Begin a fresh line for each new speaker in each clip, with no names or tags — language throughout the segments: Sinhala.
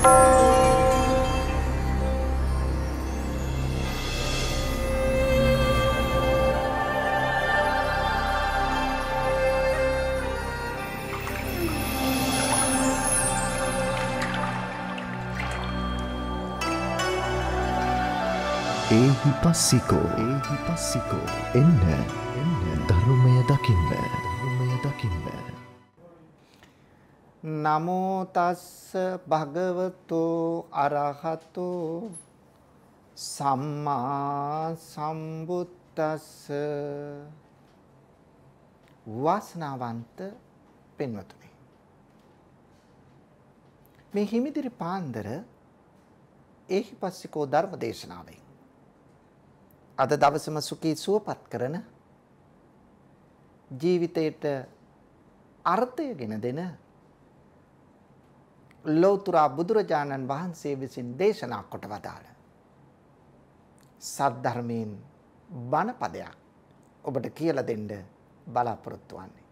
එහි පස්සිකෝ එහි පස්සිකෝ එන්න එන්න ධර්මය දකින්න නමෝ තස්ස භගවතු අරහතු සම්මා සම්බුද්දස්ස වාසනාවන්ත පින්වතුනි මේ හිමිදිරි පාන්දර ඒහි පස්සිකෝ ධර්ම දේශනාවෙන් අද දවසම සුඛී සුවපත් කරන ජීවිතයට අර්ථය ගෙන දෙන ලෞතුරා බුදුරජාණන් වහන්සේ විසින් දේශනා කොට වදාළ සද්ධර්මයෙන් බණ පදයක් ඔබට කියලා දෙන්න බලාපොරොත්තු වෙන්නේ.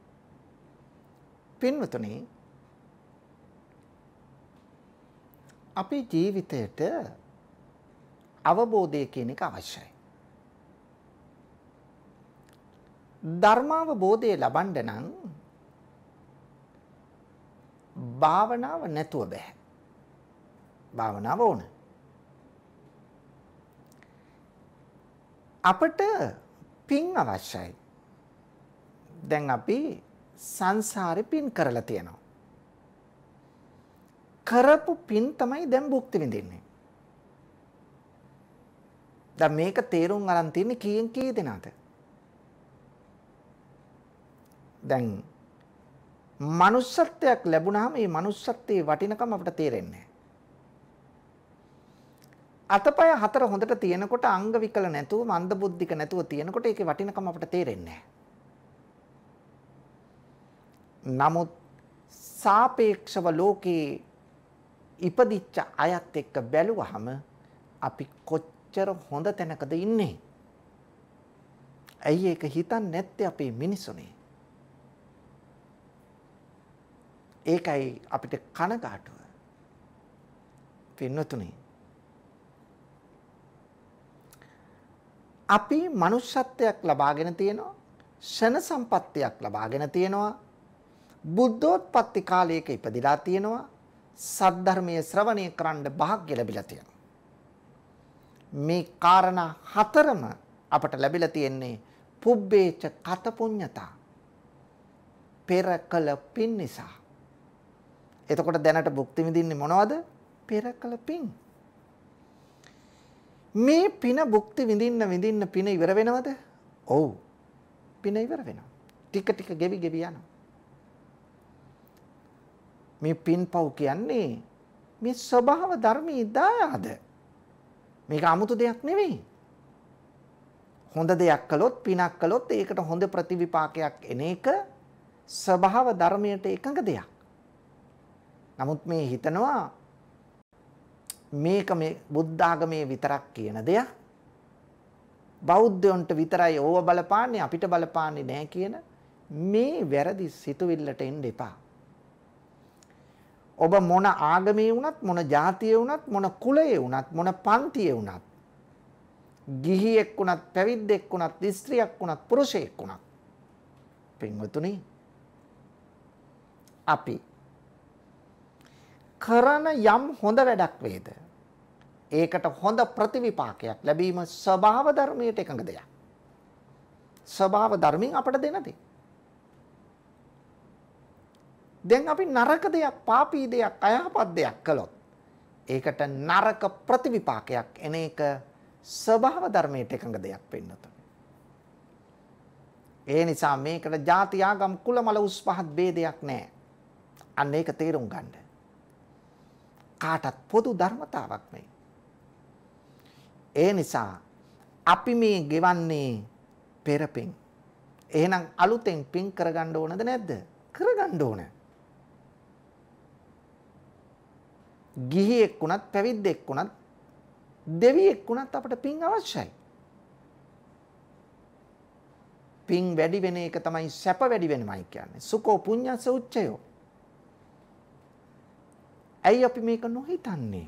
පින්වතුනි අපේ ජීවිතයට අවබෝධය කියන එක අවශ්‍යයි. ධර්මාවබෝධය ලබන්න නම් භාවනාව නැතුව බෑ. භාවනාව ඕන. අපට පින් අවශ්‍යයි. දැන් අපි සංසාරේ පින් කරලා තියෙනවා. කරපු පින් තමයි දැන් භුක්ති විඳින්නේ. දැන් මේක තේරුම් අරන් තින්නේ කීයෙන් කී දෙනාද? දැන් manussත්වයක් ලැබුණාම මේ manussත්වයේ වටිනකම අපිට තේරෙන්නේ අතපය හතර හොඳට තියෙනකොට අංග විකල නැතුව මන්ද බුද්ධික නැතුව තියෙනකොට ඒකේ වටිනකම අපිට තේරෙන්නේ නමුත් සාපේක්ෂව ලෝකේ ඉපදිච්ච අයත් එක්ක බැලුවහම අපි කොච්චර හොඳ තැනකද ඉන්නේ. ඇයි ඒක හිතන්නේ නැත්තේ අපේ මිනිසුනේ? ඒකයි අපිට කනගාටුව. පින්නතුනේ. අපි manussත්වයක් ලබාගෙන තියෙනවා. ෂණ සම්පත්තියක් ලබාගෙන තියෙනවා. බුද්ධෝත්පත්ති කාලයක ඉපදිලා තියෙනවා. සද්ධර්මයේ ශ්‍රවණය කරන්න වාග්ය ලැබිලා තියෙනවා. මේ காரணා හතරම අපට ලැබිලා තියෙන්නේ පුබ්බේච කත පුඤ්ඤතා පෙර කළ පින් නිසා එතකොට දැනට භුක්ති විඳින්නේ මොනවද? පෙර කළ පින්. මේ පින භුක්ති විඳින්න විඳින්න පින ඉවර වෙනවද? ඔව්. පින ඉවර වෙනවා. ටික ටික ගෙවි ගෙවි යනවා. මේ පින්පව් කියන්නේ මේ ස්වභාව ධර්මී දායාද. මේක 아무තු දෙයක් නෙවෙයි. හොඳ දෙයක් කළොත් පිනක් කළොත් ඒකට හොඳ ප්‍රතිවිපාකයක් එන එක ස්වභාව ධර්මයට එකඟ දෙයක්. නමුත් මේ හිතනවා මේක මේ බුද්ධ ආගමේ විතරක් කියන දෙයක්. බෞද්ධයන්ට විතරයි ඕව බලපාන්නේ අපිට බලපාන්නේ නැහැ කියන මේ වැරදි සිතුවිල්ලට එන්න එපා. ඔබ මොන ආගමේ වුණත් මොන ජාතියේ වුණත් මොන කුලයේ වුණත් මොන පන්තියේ වුණත් ගිහියෙක් වුණත් පැවිද්දෙක් වුණත් ස්ත්‍රියක් වුණත් පුරුෂයෙක් වුණත් පින්වතුනි අපි කරන යම් හොඳ වැඩක් වේද ඒකට හොඳ ප්‍රතිවිපාකයක් ලැබීම ස්වභාව ධර්මයට එකඟ දෙයක් ස්වභාව ධර්මයෙන් අපට දෙන දේ දැන් අපි නරක දෙයක් පාපී දෙයක් අයහපත් දෙයක් කළොත් ඒකට නරක ප්‍රතිවිපාකයක් එන එක ස්වභාව ධර්මයට එකඟ දෙයක් වෙන්නතොට ඒ නිසා මේකට ಜಾති ආගම් කුල මල උස් පහත් ભેදයක් නැහැ අන්න ඒක තේරුම් ගන්න කාටත් පොදු ධර්මතාවක් මේ. ඒ නිසා අපි මේ ගෙවන්නේ පෙරපින්. එහෙනම් අලුතෙන් පින් කරගන්න ඕනද නැද්ද? කරගන්න ඕන. ගිහියෙක් වුණත් පැවිද්දෙක් වුණත් දෙවියෙක් වුණත් අපට පින් අවශ්‍යයි. පින් වැඩි වෙන එක තමයි සැප වැඩි වෙනමයි කියන්නේ. සුකෝ පුඤ්ඤස උච්චයෝ. ඇයි අපි මේක නොහිතන්නේ?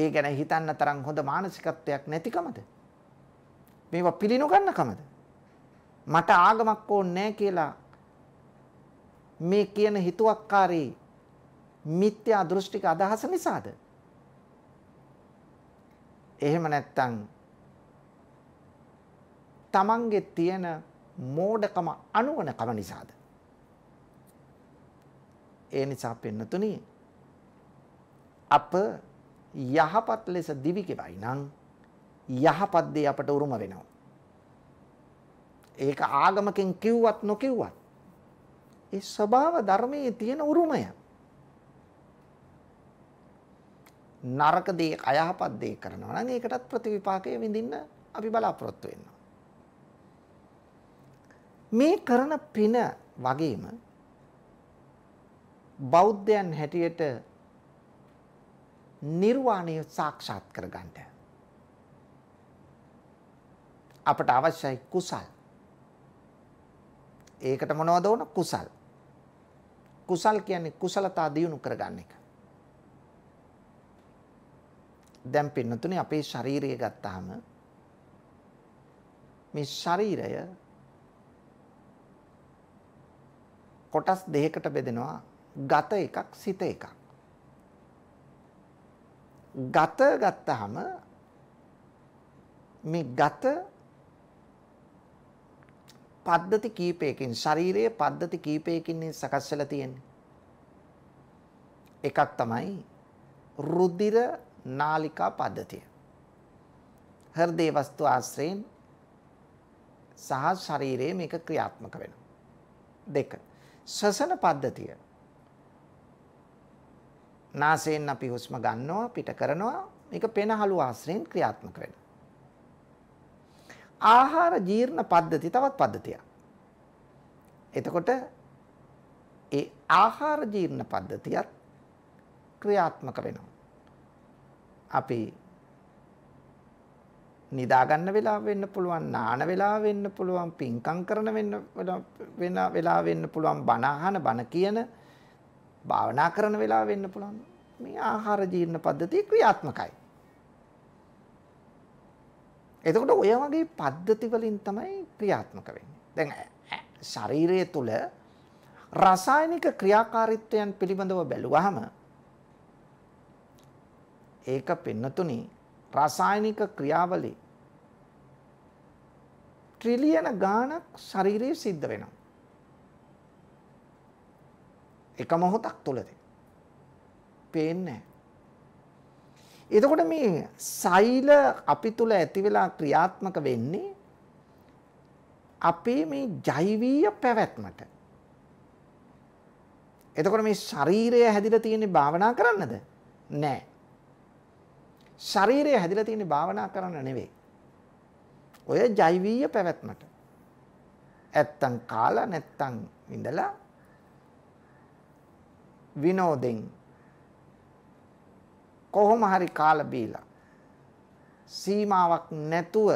ඒ ගැන හිතන්න තරම් හොඳ මානසිකත්වයක් නැතිකමද? මේවා පිළිනොගන්නකමද? මට ආගමක් ඕනේ කියලා මේ කියන හිතුවක්කාරී මිත්‍යා දෘෂ්ටික අදහස නිසාද? එහෙම නැත්තම් තමන්ගේ තියෙන මෝඩකම අනුවනකම නිසාද? ඒ නිසා පින්නතුනි අප යහපත් ලෙස දිවි කෙවයි නම් යහපත් දේ අපට උරුම වෙනවා. ඒක ආගමකින් කිව්වත් නොකිව්වත් ඒ ස්වභාව ධර්මයේ තියෙන උරුමය. නරක දේ අයහපත් දේ කරනවා නම් ඒකටත් ප්‍රතිවිපාකයේ විඳින්න අපි බලාපොරොත්තු වෙනවා. මේ කරන පින වගේම බෞද්ධයන් හැටියට නිර්වාණය සාක්ෂාත් කරගන්න අපට අවශ්‍යයි කුසල්. ඒකට මොනවද ඕන කුසල්. කුසල් කියන්නේ කුසලතා දියුණු කරගන්න එක. දැන් පින්නතුනේ අපේ ශරීරය ගත්තාම මේ ශරීරය කොටස් දෙකකට බෙදෙනවා ගත එකක් සිත එකක්. ගත ගත්තාම මේ ගත පද්ධති කීපයකින් ශරීරයේ පද්ධති කීපයකින් සකස් වෙලා තියෙන්නේ. එකක් තමයි රුධිර නාලිකා පද්ධතිය. හෘදේ වස්තු ආශ්‍රයෙන් සහ ශරීරයේ මේක ක්‍රියාත්මක වෙනවා. දෙක. ශ්වසන පද්ධතිය නාසයෙන් අපි හුස්ම ගන්නවා පිට කරනවා මේක පෙනහළු ආශ්‍රයෙන් ක්‍රියාත්මක වෙනවා. ආහාර ජීර්ණ පද්ධති තවත් පද්ධතියක්. එතකොට ඒ ආහාර ජීර්ණ පද්ධතියත් ක්‍රියාත්මක වෙනවා. අපි නිදා ගන්න වෙලාව වෙන්න පුළුවන් නාන වෙලාව වෙන්න පුළුවන් පින්කම් කරන වෙන්න වෙන වෙලාව වෙන්න පුළුවන් බණ අහන බණ කියන භාවනා කරන වෙලාව වෙන්න පුළුවන්. මේ ආහාර ජීර්ණ පද්ධතිය ක්‍රියාත්මකයි. එතකොට ඔය වගේ පද්ධති වලින් තමයි ක්‍රියාත්මක වෙන්නේ. දැන් ශරීරය තුල රසායනික ක්‍රියාකාරීත්වයන් පිළිබඳව බැලුවහම ඒක පින්නතුනි රසායනික ක්‍රියාවලිය ට්‍රිලියන ගාණක් ශරීරයේ සිද්ධ වෙනවා. එක මොහොතක් තුලදී. පේන්නේ එතකොට මේ සෛල අපි තුල ඇති වෙලා ක්‍රියාත්මක වෙන්නේ අපේ මේ ජෛවීය පැවැත්මට. එතකොට මේ ශරීරය හැදිලා තියෙන්නේ භාවනා කරන්නද? නෑ. ශරීරය හැදිලා තියෙන්නේ භාවනා කරන්න නෙවෙයි. ඔය ජෛවීය පැවැත්මට. ඇත්තම් කාලා නැත්තම් ඉඳලා විනෝදෙන් කොහොම හරි කාලා බීලා සීමාවක් නැතුව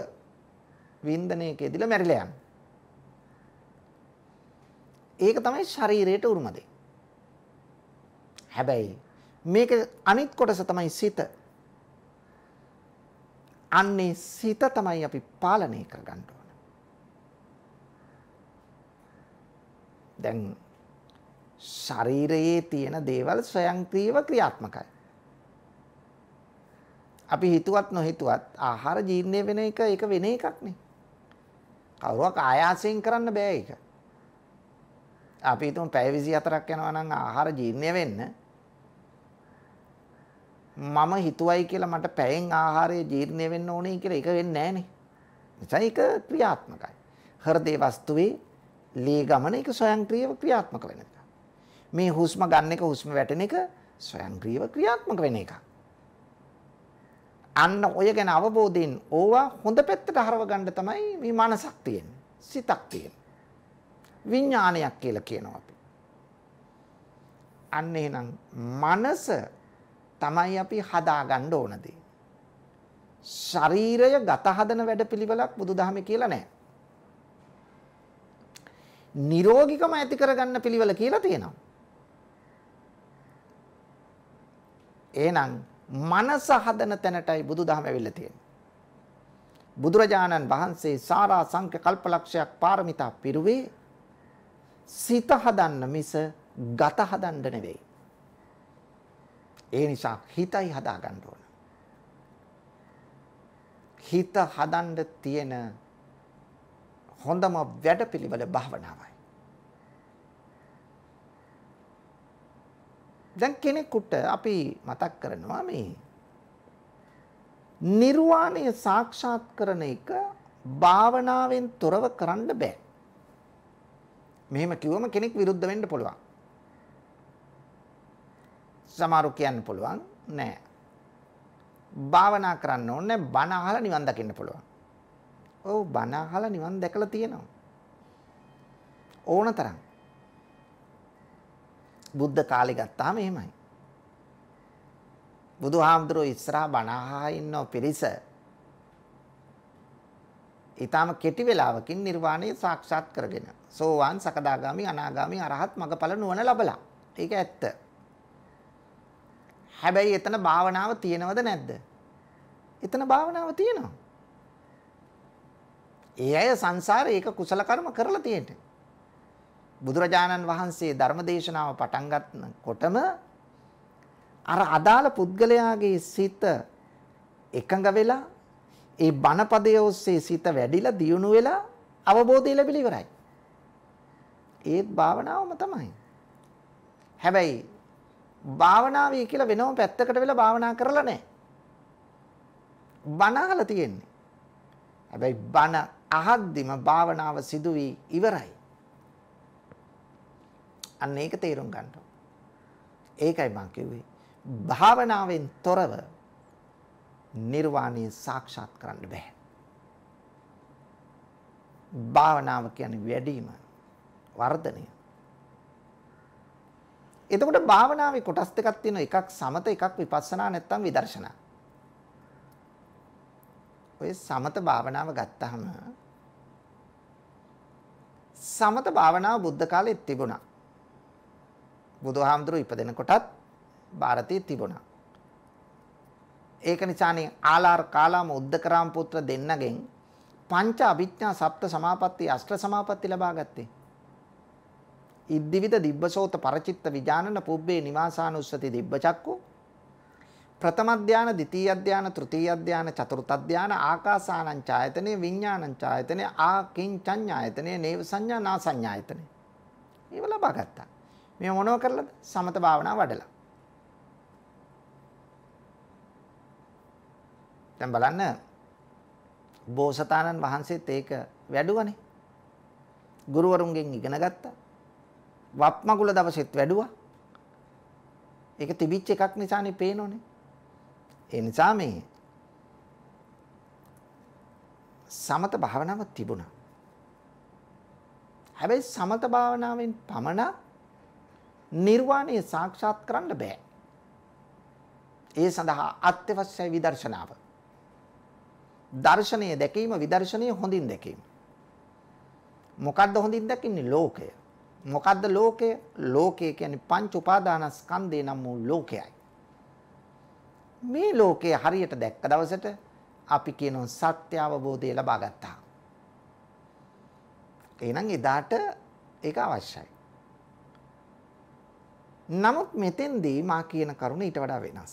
වින්දනයකදීලා මැරිලා යන. ඒක තමයි ශරීරයට උරුම දෙය. හැබැයි මේක අනිත් කොටස තමයි සිත. අන්නේ සිත තමයි අපි පාලනය කරගන්න ඕන. දැන් ශරීරයේ තියෙන දේවල් ස්වයංක්‍රීයව ක්‍රියාත්මකයි. අපි හිතුවත් නොහිතුවත් ආහාර ජීර්ණය වෙන එක ඒක වෙන එකක් නේ. කවුරුවක් ආයාසයෙන් කරන්න බෑ ඒක. අපි හිතමු පැය 24ක් යනවා නම් ආහාර ජීර්ණය වෙන්න මම හිතුවයි කියලා මට පැයෙන් ආහාරය ජීර්ණය වෙන්න ඕනේ කියලා ඒක වෙන්නේ නැහැ නේ. නිසා ඒක ක්‍රියාත්මකයි. හෘදේ වස්තුවේ ලී ගමන ඒක ස්වයංක්‍රීයව ක්‍රියාත්මක වෙනවා. මේ හුස්ම ගන්න එක හුස්ම වැටෙන එක ස්වයංක්‍රීයව ක්‍රියාත්මක වෙන එකක්. අන්න ඔය ගැන අවබෝධයෙන් ඕවා හොඳ පැත්තට හරව ගන්න තමයි මේ මනසක් තියෙන්නේ. සිතක් තියෙන්නේ. විඥානයක් කියලා කියනවා අපි. අන්න එහෙනම් මනස තමයි අපි හදා ගන්න ඕන දේ. ශරීරය ගත හදන වැඩපිළිවෙලක් බුදුදහමේ කියලා නැහැ. නිරෝගිකම ඇති කරගන්න පිළිවෙල කියලා තියෙනවා. එහෙනම් මනස හදන තැනටයි බුදුදහම ඇවිල්ලා තියෙන්නේ. බුදුරජාණන් වහන්සේ සාරා සංඛ්‍ය කල්පලක්ෂයක් පාරමිතා පිරුවේ සිත හදන්න මිස ගත හදන්න නෙවෙයි. ඒ නිසා හිතයි හදා ගන්න ඕන. හිත හදන්න තියෙන හොඳම වැඩපිළිවෙල භාවනාවයි. දැන් කෙනෙකුට අපි මතක් කරනවා මේ නිර්වාණය සාක්ෂාත් කරන එක භාවනාවෙන් තොරව කරන්න බෑ. මෙහෙම කිව්වම කෙනෙක් විරුද්ධ වෙන්න පුළුවන්. සමහරු කියන්න පුළුවන් නෑ. භාවනා කරන්න ඕනේ බණ අහලා නිවන් දකින්න පුළුවන්. ඔව් බණ අහලා නිවන් දැකලා තියෙනවා. ඕන තරම්. බුද්ධ කාලේ ගත්තාම එහෙමයි. බුදුහාමුදුරුවෝ ඉස්සරහා බණ අහා ඉන්න පිරිස ඊටාම කෙටි වේලාවකින් නිර්වාණය සාක්ෂාත් කරගෙන සෝවාන් සකදාගාමි අනාගාමි අරහත් මගඵල නුවණ ලබලා. ඒක ඇත්ත. හැබැයි එතන භාවනාව තියෙනවද නැද්ද? එතන භාවනාව තියෙනවා. ඒ අය සංසාරේ ඒක කුසල කර්ම කරලා තියෙන්නේ. බුදුරජාණන් වහන්සේ ධර්මදේශනාව පටන් ගන්නකොටම අර අදාළ පුද්ගලයාගේ සිත එකඟ වෙලා ඒ බණපදය ඔස්සේ සිත වැඩිලා දියුණු වෙලා අවබෝධය ලැබිලා ඉවරයි. ඒත් භාවනාවම තමයි. හැබැයි භාවනාවේ කියලා වෙනම පැත්තකට වෙලා භාවනා කරලා නැහැ. බණ අහලා තියෙන්නේ. හැබැයි බණ අහද්දිම භාවනාව සිදු වී ඉවරයි. අන්න ඒක තේරුම් ගන්න ඒකයි මම කිව්වේ. භාවනාවෙන් තොරව නිර්වාණය සාක්ෂාත් කරන්න බෑ. භාවනාව කියන්නේ වැඩිම වර්ධනය. එතකොට භාවනාවේ කොටස් දෙකක් තියෙනවා. එකක් සමත එකක් විපස්සනා නැත්නම් විදර්ශනා. ඔය සමත භාවනාව ගත්තහම සමත භාවනාව බුද්ධ කාලෙත් තිබුණා. බුදුහාමුදුරු ඉපදෙනකොටත් ಭಾರತයේ තිබුණා. ඒක නිසානේ ආලාර කාලාම උද්දකරාම පුත්‍ර දෙන්නගෙන් පංච අභිඥා සප්ත සමාපatti අෂ්ට සමාපatti ලබා ගත්තේ. ඉද්දිවිද දිබ්බසෝත පරචිත්ත විජානන පුබ්බේ නිවාසානුස්සති දිබ්බචක්කු ප්‍රථම ධාන ද්විතීය ධාන තෘතීය ධාන චතුර්ථ ධාන ආකාසානං ඡායතනේ විඥානං ඡායතනේ ආකින් චඤ්ඤායතනේ නේව සංඥා නා සංඥායතනේ ඒව ලබා ගත්තා මේ මොනව කරලාද? සමත භාවනාව වඩලා. දැන් බලන්න බෝසතාණන් වහන්සේත් ඒක වැඩුවනේ. ගුරුවරුන්ගෙන් ඉගෙන ගත්තා. වත්මගුල දවසෙත් වැඩුවා. ඒක තිබිච්ච එකක් නිසානේ පේනෝනේ. ඒ නිසා මේ සමත භාවනාව තිබුණා. හැබැයි සමත භාවනාවෙන් පමණක් නිර්වාණය සාක්ෂාත් කරන්න බෑ. ඒ සඳහා අත්‍යවශ්‍යයි විදර්ශනාව. දර්ශනය දැකීම විදර්ශනය හොඳින් දැකීම. මොකද්ද හොඳින් දැකින්නේ ලෝකය. මොකද්ද ලෝකය? ලෝකය කියන්නේ පංච උපාදානස්කන්ධය නම් වූ ලෝකයයි. මේ ලෝකය හරියට දැක්ක දවසට අපි කියනවා සත්‍ය අවබෝධය ලබා ගත්තා. එහෙනම් එදාට ඒක අවශ්‍යයි. නමුත් මෙතෙන්දී මා කියන කරුණ ඊට වඩා වෙනස්.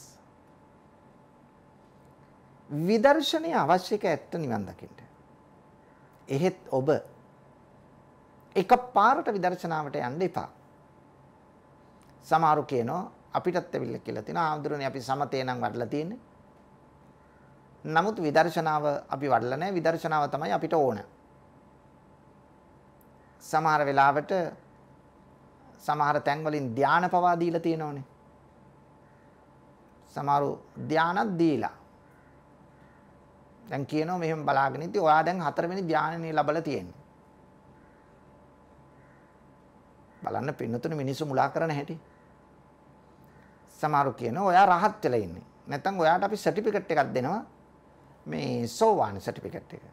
විදර්ශනය අවශ්‍යක ඇත්ත නිවන් දකින්න. එහෙත් ඔබ එක පාරට විදර්ශනාවට යන්න එපා. සමහරු කියනවා අපිටත් ඇවිල්ලා කියලා තිනවා ආඳුරනේ අපි සමතේ නම් වඩලා තියෙන්නේ. නමුත් විදර්ශනාව අපි වඩලා නැහැ විදර්ශනාව තමයි අපිට ඕන. සමහර වෙලාවට සමහර තැන්වලින් ධාන පවා දීලා තියෙනවනේ. සමහරු ධානක් දීලා. දැන් කියනවා මෙහෙම බලාගෙන ඉති ඔයා දැන් හතරවෙනි ධානනේ ලබලා තියෙන්නේ. බලන්න පින්නතුන මිනිස්සු මුලා කරන හැටි. සමහරු කියනවා ඔයා rahat වෙලා ඉන්නේ. නැත්නම් ඔයාට අපි සර්ටිෆිකේට් එකක් දෙනවා. මේ සෝවාන් සර්ටිෆිකේට් එක.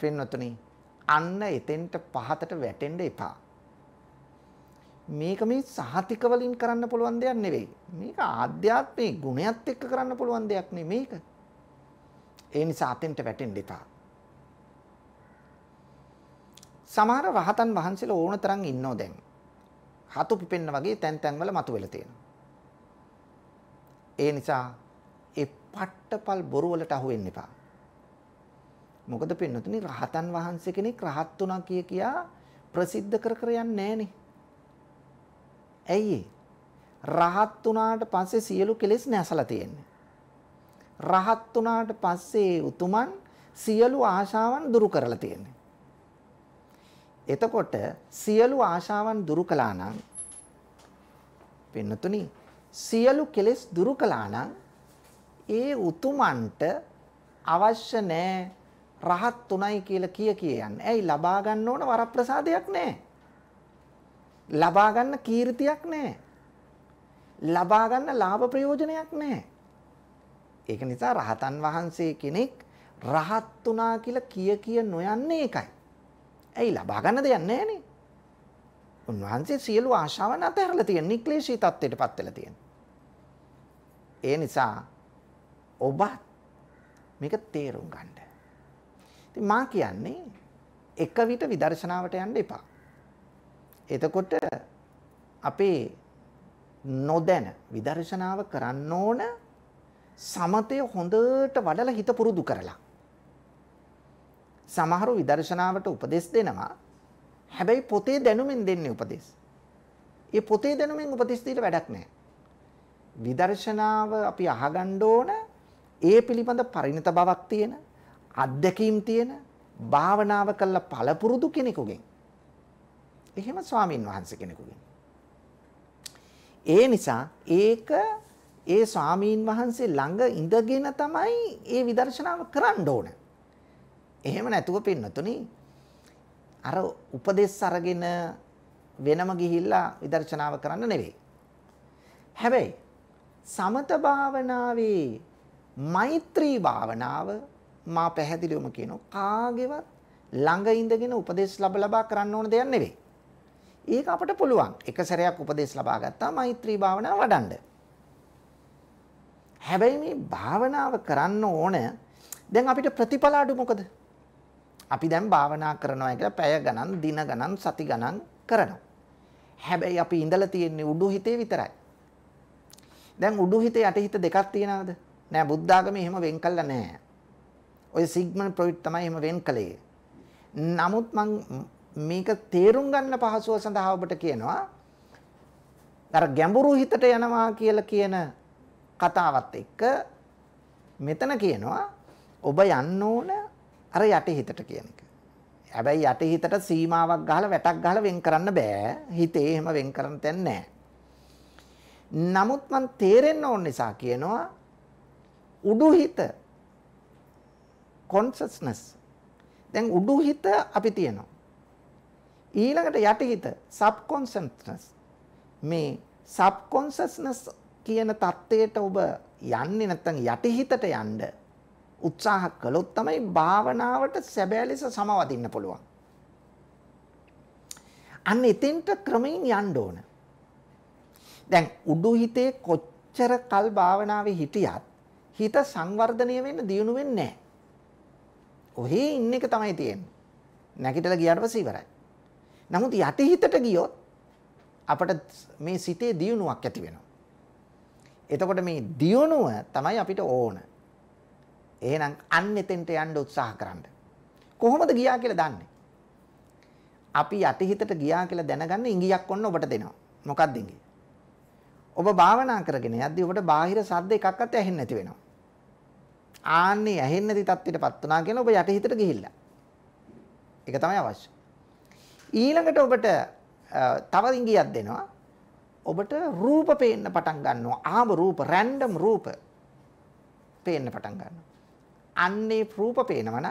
පින්නතුනි අන්න එතෙන්ට පහතට වැටෙන්න එපා. මේක මේ සහතික වලින් කරන්න පුළුවන් දෙයක් නෙවෙයි. මේක ආධ්‍යාත්මික ගුණයත් එක්ක කරන්න පුළුවන් දෙයක් නෙවෙයි මේක. ඒ නිසා අතෙන්ට වැටෙන්න එපා. සමහර රහතන් වහන්සේලා ඕන තරම් ඉන්නෝ දැන්. හතු පිපෙන්න වගේ තැන් තැන් වල මතුවෙලා තියෙනවා. ඒ නිසා ඒ පට්ටපල් බොරු වලට අහු වෙන්න එපා. මොකද පින්නතුනි රහතන් වහන්සේ කෙනෙක් රහත් වුණා කිය කියා ප්‍රසිද්ධ කර කර යන්නේ නැහනේ. ඇයි රහත් වුණාට පස්සේ සියලු කෙලෙස් නැසලා තියෙන්නේ. රහත් වුණාට පස්සේ උතුමන් සියලු ආශාවන් දුරු කරලා තියෙන්නේ. එතකොට සියලු ආශාවන් දුරු කළා නම් පින්නතුනි සියලු කෙලෙස් දුරු කළා නම් ඒ උතුමන්ට අවශ්‍ය නැහැ රහත් උණයි කියලා කිය කිය යන්නේ. ඇයි ලබා ගන්න ඕන වරප්‍රසාදයක් නැහැ. ලබා ගන්න කීර්තියක් නැහැ. ලබා ගන්න ලාභ ප්‍රයෝජනයක් නැහැ. ඒක නිසා රහතන් වහන්සේ කෙනෙක් රහත් වුණා කියලා කිය කිය නොයන්නේ ඒකයි. ඇයි ලබා ගන්න දෙයක් නැහනේ. උන්වහන්සේ සියලු ආශාවන් අතහැරලා තියෙන නික්ලේශී தත්ත්වයටපත් වෙලා තියෙන. ඒ නිසා ඔබ මේක තේරුම් ගන්න. ඉතින් මා කියන්නේ එක විට විදර්ශනාවට යන්න එපා. එතකොට අපේ නොදැන විදර්ශනාව කරන්න ඕන සමතය හොඳට වඩලා හිත පුරුදු කරලා. සමහරු විදර්ශනාවට උපදෙස් දෙනවා. හැබැයි පොතේ දැනුමින් දෙන්නේ උපදෙස්. ඒ පොතේ දැනුමින් උපදෙස් දීලා වැඩක් නැහැ. විදර්ශනාව අපි අහගන්න ඕන ඒ පිළිබඳ පරිණත බවක් තියෙන, අත්දැකීම් තියෙන, භාවනාව කළ පළපුරුදු කෙනෙකුගෙන්. එහෙම ස්වාමින් වහන්සේ කෙනෙකුගෙන්. ඒ නිසා ඒක ඒ ස්වාමීන් වහන්සේ ළඟ ඉඳගෙන තමයි ඒ විදර්ශනාව කරන්න ඕන. එහෙම නැතුව පින්නතුනි අර උපදේශ අරගෙන වෙනම ගිහිල්ලා විදර්ශනාව කරන්න නෙවෙයි. හැබැයි සමත භාවනාවේ මෛත්‍රී භාවනාව මා පැහැදිලිවම කියනවා කාගේවත් ළඟ ඉඳගෙන උපදේශ ලැබ ලබා කරන්න ඕන දෙයක් නෙවෙයි. ඒක අපට පුළුවන්. එක සැරයක් උපදේශ ලබා ගත්තා මෛත්‍රී භාවනාව වඩන්න. හැබැයි මේ භාවනාව කරන්න ඕන දැන් අපිට ප්‍රතිඵල අඩු මොකද? අපි දැන් භාවනා කරනවා කියලා පැය ගණන්, දින ගණන්, සති ගණන් කරනවා. හැබැයි අපි ඉඳලා තියෙන්නේ උඩු හිතේ විතරයි. දැන් උඩු හිත යට හිත දෙකක් තියනවද? නෑ බුද්ධ ආගමේ එහෙම වෙන් කළා නෑ. ඔය සිග්මන්ඩ් ෆ්‍රොයිඩ් තමයි එහෙම වෙන් කළේ. නමුත් මං මේක තේරුම් ගන්න පහසුව සඳහා ඔබට කියනවා අර ගැඹුරු හිතට යනවා කියලා කියන කතාවත් එක්ක මෙතන කියනවා ඔබ යන්න ඕන අර යටිහිතට කියන එක. හැබැයි යටිහිතට සීමාවක් ගහලා වැටක් ගහලා වෙන් කරන්න බෑ. හිතේ එහෙම වෙන් කරන්න තැන් නෑ. නමුත් මන් තේරෙන්න ඕන නිසා කියනවා උඩුහිත consciousness. දැන් උඩුහිත අපි තියෙනවා. ඊළඟට යටිහිත සබ්කොන්ෂස්නස් මේ සබ්කොන්ෂස්නස් කියන தත්ත්වයට ඔබ යන්නේ නැත්නම් යටිහිතට යන්න උත්සාහ කළොත් තමයි භාවනාවට සැබෑ ලෙස සමවදින්න පුළුවන්. අන්න එතෙන්ට ක්‍රමයෙන් යන්න ඕන. දැන් උඩුහිතේ කොච්චර කල් භාවනාවේ හිටියත් හිත සංවර්ධනය වෙන්න දියුණු වෙන්නේ නැහැ. ඔහේ ඉන්න එක තමයි තියෙන්නේ. නැගිටලා ගියාට පස්සේ ඉවරයි. නමුත් යටිහිතට ගියොත් අපට මේ සිතේ දියුණුවක් ඇති වෙනවා. එතකොට මේ දියුණුව තමයි අපිට ඕන. එහෙනම් අන්න එතෙන්ට යන්න උත්සාහ කරන්න. කොහොමද ගියා කියලා දන්නේ? අපි යටිහිතට ගියා කියලා දැනගන්න ඉංගියක් ඔන්න ඔබට දෙනවා. මොකක්ද ඉංගිය? ඔබ භාවනා කරගෙන යද්දී ඔබට බාහිර ශබ්ද එකක්වත් ඇහෙන්නේ නැති වෙනවා. ආන්නේ ඇහෙන්නේ නැති තත්ත්වයටපත් වුණා කියන ඔබ යටිහිතට ගිහිල්ලා. ඒක තමයි අවශ්‍ය. ඊළඟට ඔබට තව ඉංගියක් දෙනවා. ඔබට රූප පේන්න පටන් ගන්නවා. ආම රූප, රෑන්ඩම් රූප පේන්න පටන් ගන්නවා. අන්නේ රූප පේනවා නම්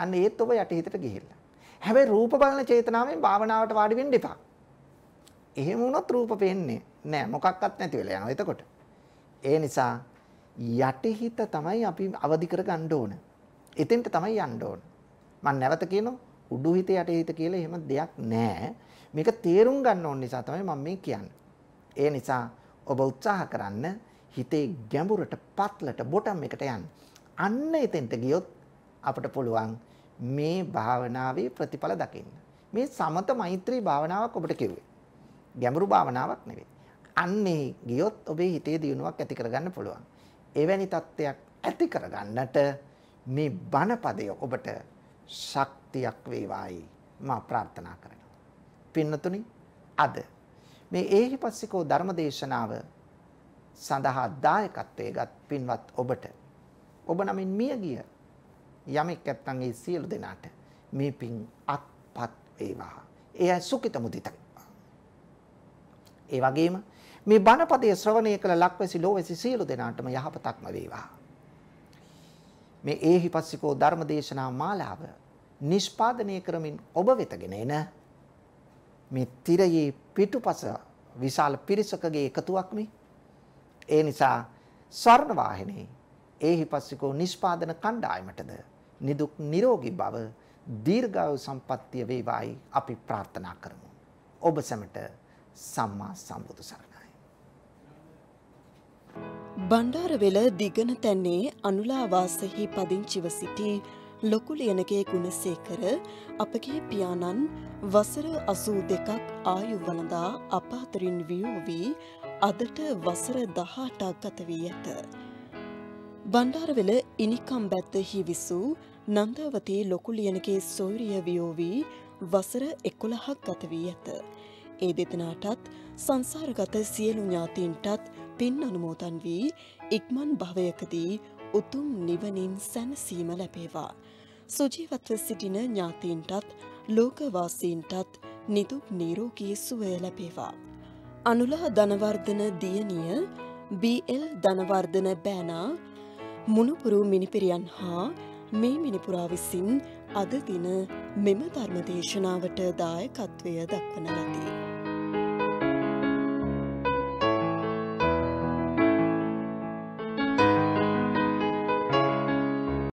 අන්න ඒත් ඔබ යටිහිතට ගිහිල්ලා. හැබැයි රූප බලන චේතනාවෙන් භාවනාවට වාඩි වෙන්න එපා. එහෙම වුණොත් රූප පේන්නේ නෑ. මොකක්වත් නැති වෙලා යනවා එතකොට. ඒ නිසා යටිහිත තමයි අපි අවදි කර ගන්න ඕන. එතෙන්ට තමයි යන්න ඕන. මම නැවත කියනවා උඩු හිත යට හිත කියලා එහෙම දෙයක් නැහැ. මේක තේරුම් ගන්න ඕන නිසා තමයි මම මේ කියන්නේ. ඒ නිසා ඔබ උත්සාහ කරන්න හිතේ ගැඹුරට පත්ලට බොටම් එකට යන්න. අන්න එතෙන්ට ගියොත් අපට පුළුවන් මේ භාවනාවේ ප්‍රතිඵල දකින්න. මේ සමත මෛත්‍රී භාවනාවක් ඔබට කිව්වේ. ගැඹුරු භාවනාවක් නෙවෙයි. අන්නේ ගියොත් ඔබේ හිතේ දියුණුවක් ඇති කරගන්න පුළුවන්. එවැනි தත්ත්වයක් ඇති කරගන්නට මේ බණපදය ඔබට ශක් ශක්තියක් වේවායි මා ප්‍රාර්ථනා කරනවා. පින්නතුනි අද මේ ඒහිපස්සිකෝ ධර්මදේශනාව සඳහා දායකත්වයේ ගත් පින්වත් ඔබට ඔබ නමින් මිය ගිය යමෙක් නැත්තන් ඒ සියලු දෙනාට මේ පින් අත්පත් වේවා. එය සුඛිත මුදිත. ඒ වගේම මේ බණපදයේ ශ්‍රවණය කළ ලක්වැසි ලෝවැසි සියලු දෙනාටම යහපතක්ම වේවා. මේ ඒහිපස්සිකෝ ධර්මදේශනා මාලාව නිෂ්පාදනය කරමින් ඔබ වෙතගෙන එන මේ තිරයේ පිටුපස විශාල පිරිසකගේ එකතුවක් මේ. ඒ නිසා ස්වර්ණ වාහිනී ඒහිපස්සිකෝ නිෂ්පාදන කණ්ඩායමටද නිදුක් නිරෝගී භව දීර්ඝායු සම්පන්නිය වේවායි අපි ප්‍රාර්ථනා කරමු. ඔබ සැමට සම්මා සම්බුදු සරණයි.
බණ්ඩාරවෙල දිගන තැන්නේ අනුලාවාසෙහි පදිංචිව සිටි ලොකු ලියනගේ ගුණසේකර අපගේ පියාණන් වසර අසූ දෙකක් ආයු වනදා අප අතරින් වියූ වී අදට වසර දහටක් ගත වී ඇත. බණ්ඩාරවෙල ඉනිකම් බැත්ත හිවිසූ නන්දවතී ලොකු ලියනගේ සෝරිය වියෝවී වසර එකොළහක් ගත වී ඇත. ඒ දෙතනාටත් සංසාරගත සියලු ඥාතීන්ටත් පින් අනුමෝතන් වී ඉක්මන් භවයකදී උතුම් නිවනින් සැනසීම ලැබේවා. සුජීවත්ව සිටින ඥාතීන්ටත් ලෝකවාසීන්ටත් නිදුක් නීරෝගී සුවය ලැබේවා. අනුලා ධනවර්ධන දියණිය BL ධනවර්ධන බෑනා මුණුපුරු මිනිපිරියන් හා මේ මිනිපුරා විසින් අද දින මෙම ධර්මදේශනාවට දායකත්වය දක්වන ලදී.